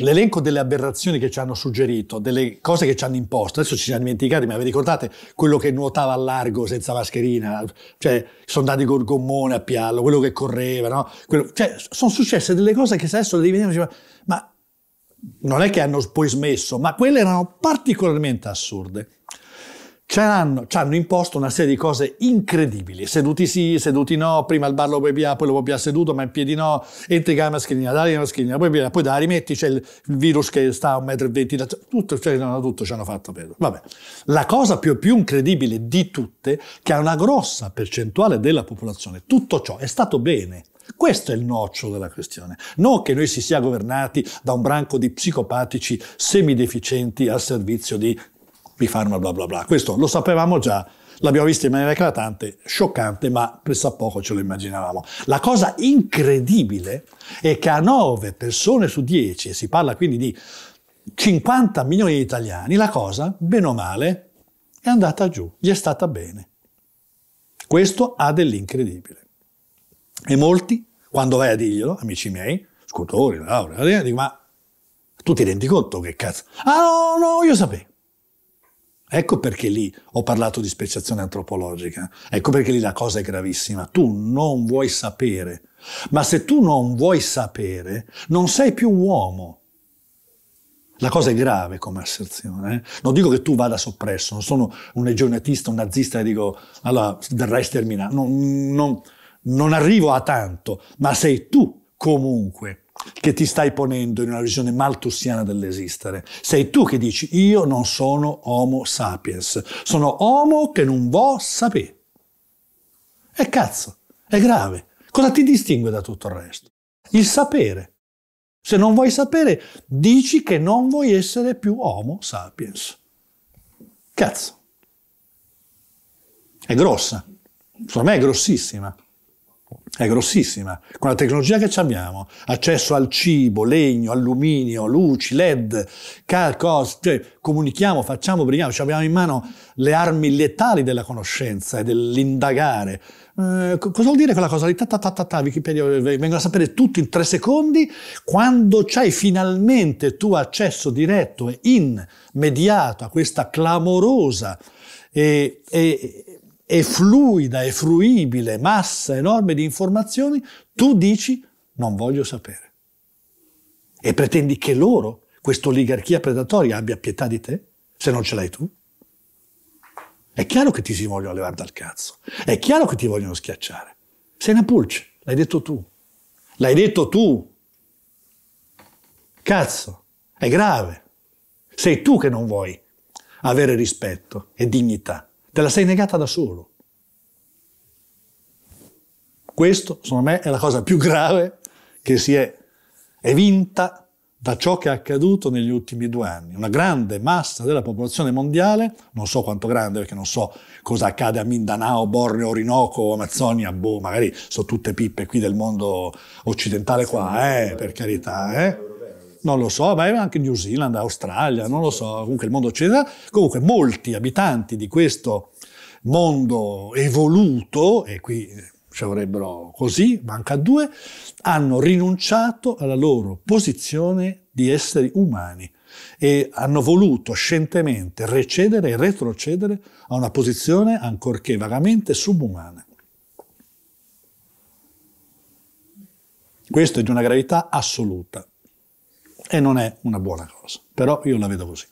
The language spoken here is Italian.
l'elenco delle aberrazioni che ci hanno suggerito, delle cose che ci hanno imposto, adesso ci siamo dimenticati, ma vi ricordate quello che nuotava a largo senza mascherina, cioè sono andati col gommone a piallo, quello che correva, no? quello, cioè, sono successe delle cose che se adesso le rivediamo ma, ma non è che hanno poi smesso, ma quelle erano particolarmente assurde ci hanno, imposto una serie di cose incredibili. Seduti sì, seduti no, prima il bar lo puoi piare, poi lo puoi piare seduto, ma in piedi no, entri in la mascherina, dai la mascherina, poi, via, poi dai, rimetti, c'è il, virus che sta a 1,20 m, tutto, cioè, tutto ci hanno fatto Pedro. Vabbè. La cosa più, più incredibile di tutte, che a una grossa percentuale della popolazione, tutto ciò è stato bene, questo è il nocciolo della questione. Non che noi si sia governati da un branco di psicopatici semideficienti al servizio di Pharma, bla bla bla. Questo lo sapevamo già, l'abbiamo visto in maniera eclatante, scioccante, ma pressappoco ce lo immaginavamo. La cosa incredibile è che a 9 persone su 10, e si parla quindi di 50 milioni di italiani, la cosa, bene o male, è andata giù, gli è stata bene. Questo ha dell'incredibile. E molti, quando vai a dirglielo, amici miei, scultori, laurea, dico, ma tu ti rendi conto che cazzo? Ah no, no, io sapevo. Ecco perché lì ho parlato di speciazione antropologica, ecco perché lì la cosa è gravissima. Tu non vuoi sapere, ma se tu non vuoi sapere, non sei più uomo. La cosa è grave come asserzione. Eh? Non dico che tu vada soppresso, non sono un legionatista, un nazista e dico allora verrai sterminato. Non, non, non arrivo a tanto, ma sei tu comunque che ti stai ponendo in una visione maltussiana dell'esistere. Sei tu che dici io non sono homo sapiens, sono homo che non vo sapere. E cazzo, è grave. Cosa ti distingue da tutto il resto? Il sapere. Se non vuoi sapere, dici che non vuoi essere più homo sapiens. Cazzo. È grossa. Secondo me è grossissima è grossissima. Con la tecnologia che abbiamo, accesso al cibo, legno, alluminio, luci, led, cal- cose, cioè, comunichiamo, facciamo, brighiamo, cioè, abbiamo in mano le armi letali della conoscenza e dell'indagare. Eh, cosa vuol dire quella cosa lì? Ta, Wikipedia eh, vengono a sapere tutto in tre secondi quando c'hai finalmente tu accesso diretto e immediato a questa clamorosa e, e è fluida, e fruibile, massa enorme di informazioni, tu dici non voglio sapere. E pretendi che loro, questa oligarchia predatoria, abbia pietà di te, se non ce l'hai tu? È chiaro che ti si vogliono levare dal cazzo, è chiaro che ti vogliono schiacciare. Sei una pulce, l'hai detto tu. L'hai detto tu. Cazzo, è grave. Sei tu che non vuoi avere rispetto e dignità. Te la sei negata da solo. Questo, secondo me, è la cosa più grave che si è evinta da ciò che è accaduto negli ultimi due anni. Una grande massa della popolazione mondiale, non so quanto grande perché non so cosa accade a Mindanao, Borneo, Orinoco, Amazzonia, boh, magari sono tutte pippe qui del mondo occidentale qua, eh, per carità, eh non lo so, ma anche New Zealand, Australia, non lo so, comunque il mondo occidentale, comunque molti abitanti di questo mondo evoluto, e qui ci avrebbero così, manca due, hanno rinunciato alla loro posizione di esseri umani e hanno voluto scientemente recedere e retrocedere a una posizione ancorché vagamente subumana. Questo è di una gravità assoluta. E non è una buona cosa, però io la vedo così.